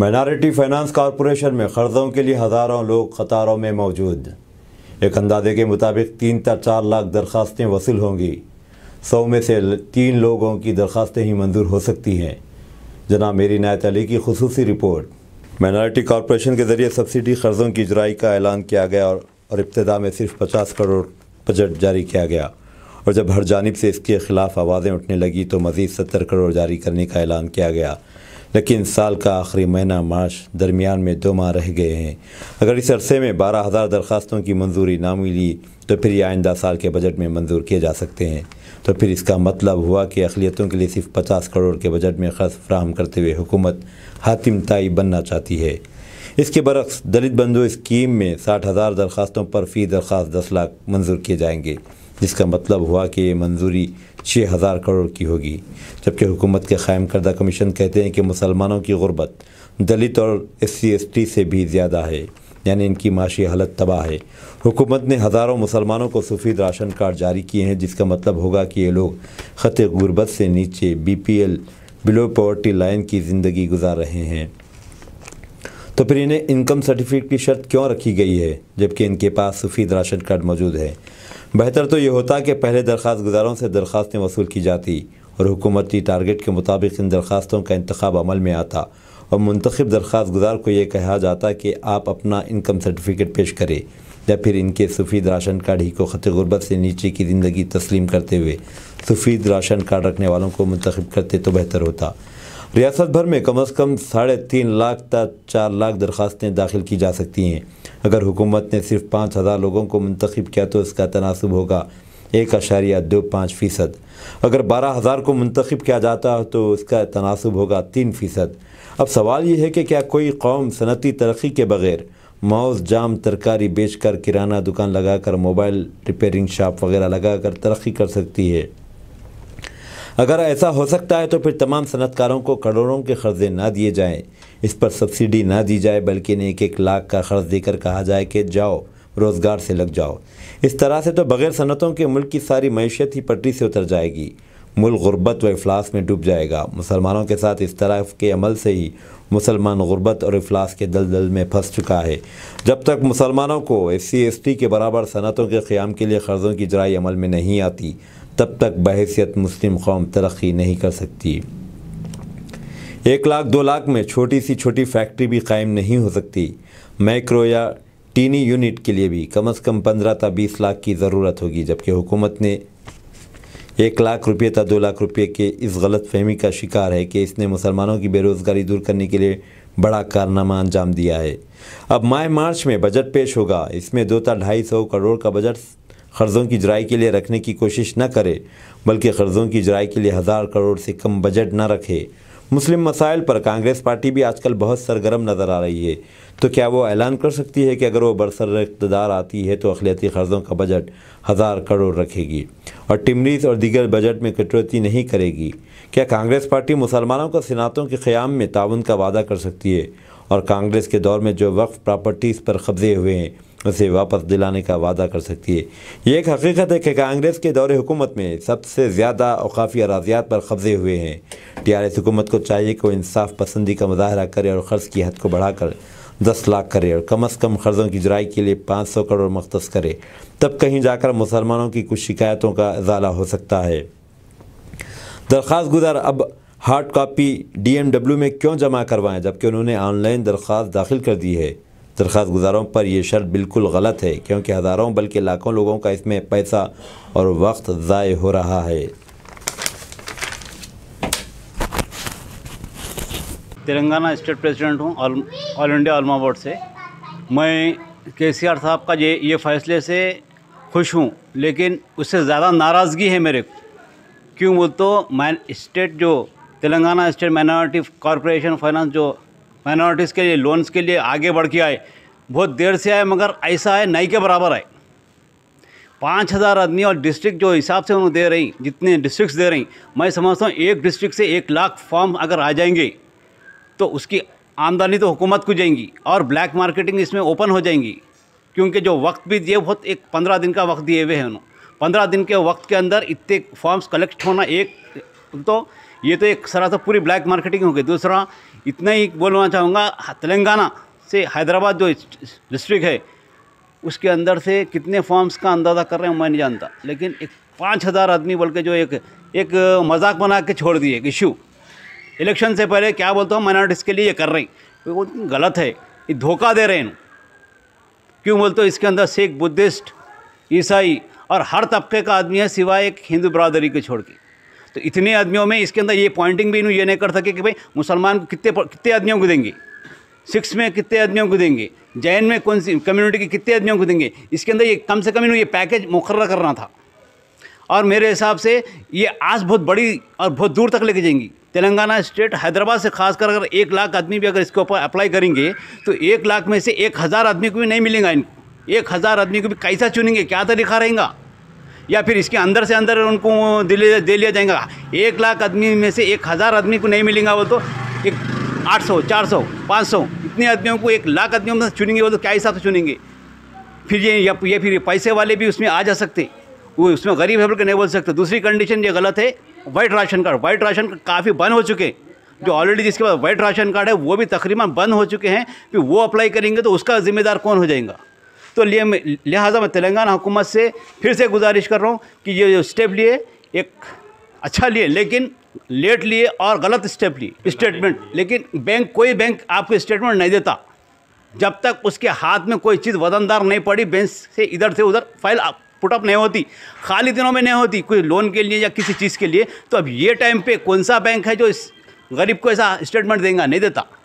minority finance corporation में कर्ज़ों के लिए हज़ारों लोग खतारों में मौजूद एक अंदाजे के मुताबिक तीन या चार लाख दरख्वास्तें वसूल होंगी सौ में से तीन लोगों की दरख्वास्तें ही मंजूर हो सकती हैं जना मेरी नायत अली की खसूस रिपोर्ट माइनॉरिटी कॉरपोरेशन के ज़रिए सब्सिडी कर्ज़ों की इजराई का ऐलान किया गया और, और इब्तदा में सिर्फ पचास करोड़ बजट जारी किया गया और जब हर जानब से इसके ख़िलाफ़ आवाज़ें उठने लगी तो मज़ीद सत्तर करोड़ जारी करने का ऐलान किया गया लेकिन साल का आखिरी महीना मार्च दरमियान में दो माह रह गए हैं अगर इस अरसे में बारह हज़ार दरख्वास्तों की मंजूरी ना मिली तो फिर ये आइंदा साल के बजट में मंजूर किए जा सकते हैं तो फिर इसका मतलब हुआ कि अखिलियतों के लिए सिर्फ पचास करोड़ के बजट में खर्च फ्राहम करते हुए हुकूमत हातिम तई बनना चाहती है इसके बरक्स दलित बंधु स्कीम में साठ हज़ार दरख्वास्तों पर फ़ी दरख्वास्त दस लाख मंजूर किए जाएंगे जिसका मतलब हुआ कि मंजूरी छः हज़ार करोड़ की होगी जबकि हुकूमत के क़ायम करदा कमीशन कहते हैं कि मुसलमानों की गुर्बत दलित और एस सी से भी ज़्यादा है यानी इनकी माशी हालत तबाह है हुकूमत ने हज़ारों मुसलमानों को सफ़ीद राशन कार्ड जारी किए हैं जिसका मतलब होगा कि ये लोग ख़त गुरबत से नीचे B P L below poverty line की ज़िंदगी गुजार रहे हैं तो फिर इन्हें इनकम सर्टिफिकेट की शर्त क्यों रखी गई है जबकि इनके पास सफ़ीद राशन कार्ड मौजूद है बेहतर तो ये होता कि पहले दरख्वास्त गुजारों से दरख्वास्तें वसूल की जाती और हुकूमती टारगेट के मुताबिक इन दरख्वास्तों का इंतखब अमल में आता और मंतखब दरख्वास्त गुजार को ये कहा जाता कि आप अपना इनकम सर्टिफिकेट पेश करें या फिर इनके सफ़ीद राशन कार्ड ही को ख़त गुरबत से नीचे की ज़िंदगी तस्लीम करते हुए सफ़ीद राशन कार्ड रखने वालों को मंतखब करते तो बेहतर होता रियासत भर में कम अज़ कम साढ़े तीन लाख तक चार लाख दरख्वास्तें दाखिल की जा सकती हैं अगर हुकूमत ने सिर्फ पाँच हज़ार लोगों को मंतखब किया तो इसका तनासब होगा एक अशारिया दो पाँच फ़ीसद अगर बारह हज़ार को मंतखब किया जाता तो इसका तनासब होगा तीन फ़ीसद अब सवाल ये है कि क्या कोई कौम सनती तरक्की के बग़ैर माउस जाम तरकारी बेच कर किराना दुकान लगा कर मोबाइल रिपेयरिंग शॉप वगैरह लगा कर तरक्की कर सकती है अगर ऐसा हो सकता है तो फिर तमाम सनतकारों को करोड़ों के कर्जे ना दिए जाएं इस पर सब्सिडी ना दी जाए बल्कि एक एक लाख का कर्ज देकर कहा जाए कि जाओ रोज़गार से लग जाओ इस तरह से तो बग़ैर सनतों के मुल्क की सारी मीशत ही पटरी से उतर जाएगी मुल्क गुरबत व अफलास में डूब जाएगा मुसलमानों के साथ इस तरह के अमल से ही मुसलमान गुरबत और अफलास के दलदल में फंस चुका है जब तक मुसलमानों को एस सी एस टी के बराबर सनतों के क़्याम के लिए कर्ज़ों की जराई अमल में नहीं आती तब तक बहसीत मुस्लिम कौम तरक्की नहीं कर सकती एक लाख दो लाख में छोटी सी छोटी फैक्ट्री भी कायम नहीं हो सकती माइक्रो या टीनी यूनिट के लिए भी कम अज़ कम पंद्रह था बीस लाख की ज़रूरत होगी जबकि हुकूमत ने एक लाख रुपये था दो लाख रुपये के इस गलत फहमी का शिकार है कि इसने मुसलमानों की बेरोज़गारी दूर करने के लिए बड़ा कारनामा अंजाम दिया है अब माह मार्च में बजट पेश होगा इसमें दो था ढाई सौ करोड़ का बजट कर्ज़ों की जराई के लिए रखने की कोशिश न करे बल्कि कर्ज़ों की जराई के लिए हज़ार करोड़ से कम बजट न रखे मुस्लिम मसाइल पर कांग्रेस पार्टी भी आजकल बहुत सरगर्म नज़र आ रही है तो क्या वो ऐलान कर सकती है कि अगर वो बरसर इकतदार आती है तो अखिलती कर्ज़ों का बजट हज़ार करोड़ रखेगी और टिमरीज और दीगर बजट में कटौती नहीं करेगी क्या कांग्रेस पार्टी मुसलमानों को सनातों के क़्याम में ताउन का वादा कर सकती है और कांग्रेस के दौर में जो वक्फ प्रॉपर्टीज़ पर कब्जे हुए हैं उसे वापस दिलाने का वादा कर सकती है ये एक हकीकत है कि कांग्रेस के दौरे हुकूमत में सबसे ज़्यादा अवकाफ़ी अराजियात पर कब्जे हुए हैं टी आर एस हुकूमत को चाहिए कि वो इंसाफ पसंदी का मुजाहरा करे और कर्ज की हद को बढ़ाकर दस लाख करे और कम अज़ कम कर्ज़ों की जराई के लिए पाँच सौ करोड़ मख्त करे तब कहीं जाकर मुसलमानों की कुछ शिकायतों का इजाला हो सकता है दरख्वास्त गुजार अब hard copy D M W में क्यों जमा करवाएं जबकि उन्होंने ऑनलाइन दरख्वास्त दाखिल कर दी है दरख्वास्त गुजारों पर यह शर्त बिल्कुल गलत है क्योंकि हज़ारों बल्कि लाखों लोगों का इसमें पैसा और वक्त ज़ाय हो रहा है तेलंगाना स्टेट प्रेसिडेंट हूँ ऑल इंडिया आलमा बोर्ड से मैं के सी आर साहब का ये ये फ़ैसले से खुश हूँ लेकिन उससे ज़्यादा नाराज़गी है मेरे को क्यों बोल तो मैं स्टेट जो Telangana state minority corporation finance जो माइनॉरिटीज़ के लिए लोन्स के लिए आगे बढ़ के आए बहुत देर से आए मगर ऐसा है नहीं के बराबर आए पाँच हज़ार आदमी और डिस्ट्रिक्ट जो हिसाब से उन्होंने दे रही जितने डिस्ट्रिक्ट्स दे रही मैं समझता हूँ एक डिस्ट्रिक्ट से एक लाख फॉर्म अगर आ जाएंगे तो उसकी आमदनी तो हुकूमत को जाएंगी और ब्लैक मार्केटिंग इसमें ओपन हो जाएंगी क्योंकि जो वक्त भी दिए बहुत एक पंद्रह दिन का वक्त दिए हुए हैं उन्होंने पंद्रह दिन के वक्त के अंदर इतने फॉर्म्स कलेक्ट होना एक तो ये तो एक सरासर तो पूरी ब्लैक मार्केटिंग होगी दूसरा इतना ही बोलना चाहूँगा तेलंगाना से हैदराबाद जो डिस्ट्रिक्ट है उसके अंदर से कितने फॉर्म्स का अंदाज़ा कर रहे हैं मैं नहीं जानता लेकिन एक पाँच हज़ार आदमी बोल के जो एक एक मजाक बना के छोड़ दिए एक इशू इलेक्शन से पहले क्या बोलता हूँ माइनॉरिटीज़ के लिए ये कर रही वो गलत है ये धोखा दे रहे हैं क्यों बोलते हो इसके अंदर सिख बुद्धिस्ट ईसाई और हर तबके का आदमी है सिवाय एक हिंदू बरदरी के छोड़ के तो इतने आदमियों में इसके अंदर ये पॉइंटिंग भी ये नहीं कर सके कि भाई मुसलमान कितने कितने आदमियों को देंगे सिक्स में कितने आदमियों को देंगे जैन में कौन सी कम्युनिटी के कितने आदमियों को देंगे इसके अंदर ये कम से कम इन्होंने ये पैकेज मुकर करना था और मेरे हिसाब से ये आज बहुत बड़ी और बहुत दूर तक लेके जाएंगी तेलंगाना स्टेट हैदराबाद से खासकर अगर एक लाख आदमी भी अगर इसके ऊपर अप्लाई करेंगे तो एक लाख में से एक हज़ार आदमी को भी नहीं मिलेगा इनको एक हज़ार आदमी को भी कैसा चुनेंगे क्या तरीका रहेगा या फिर इसके अंदर से अंदर उनको दे लिया दे लिया जाएगा एक लाख आदमी में से एक हज़ार आदमी को नहीं मिलेगा वो तो एक आठ सौ चार सौ पाँच सौ इतने आदमियों को एक लाख आदमियों में चुनेंगे वो तो क्या हिसाब से चुनेंगे फिर ये या, या फिर पैसे वाले भी उसमें आ जा सकते वो उसमें गरीब है बल्कि नहीं बोल सकते दूसरी कंडीशन ये गलत है white ration card white ration card काफ़ी बंद हो चुके हैं जो ऑलरेडी जिसके पास वाइट राशन कार्ड है वो भी तकरीबन बंद हो चुके हैं फिर वो अप्लाई करेंगे तो उसका जिम्मेदार कौन हो जाएगा तो लिहाजा मैं तेलंगाना हुकूमत से फिर से गुजारिश कर रहा हूँ कि ये जो स्टेप लिए एक अच्छा लिए लेकिन लेट लिए और गलत स्टेप लिए स्टेटमेंट लेकिन बैंक कोई बैंक आपको स्टेटमेंट नहीं देता जब तक उसके हाथ में कोई चीज़ वजनदार नहीं पड़ी बैंक से इधर से उधर फाइल पुटअप नहीं होती खाली दिनों में नहीं होती कोई लोन के लिए या किसी चीज़ के लिए तो अब ये टाइम पे कौन सा बैंक है जो इस गरीब को ऐसा स्टेटमेंट देगा नहीं देता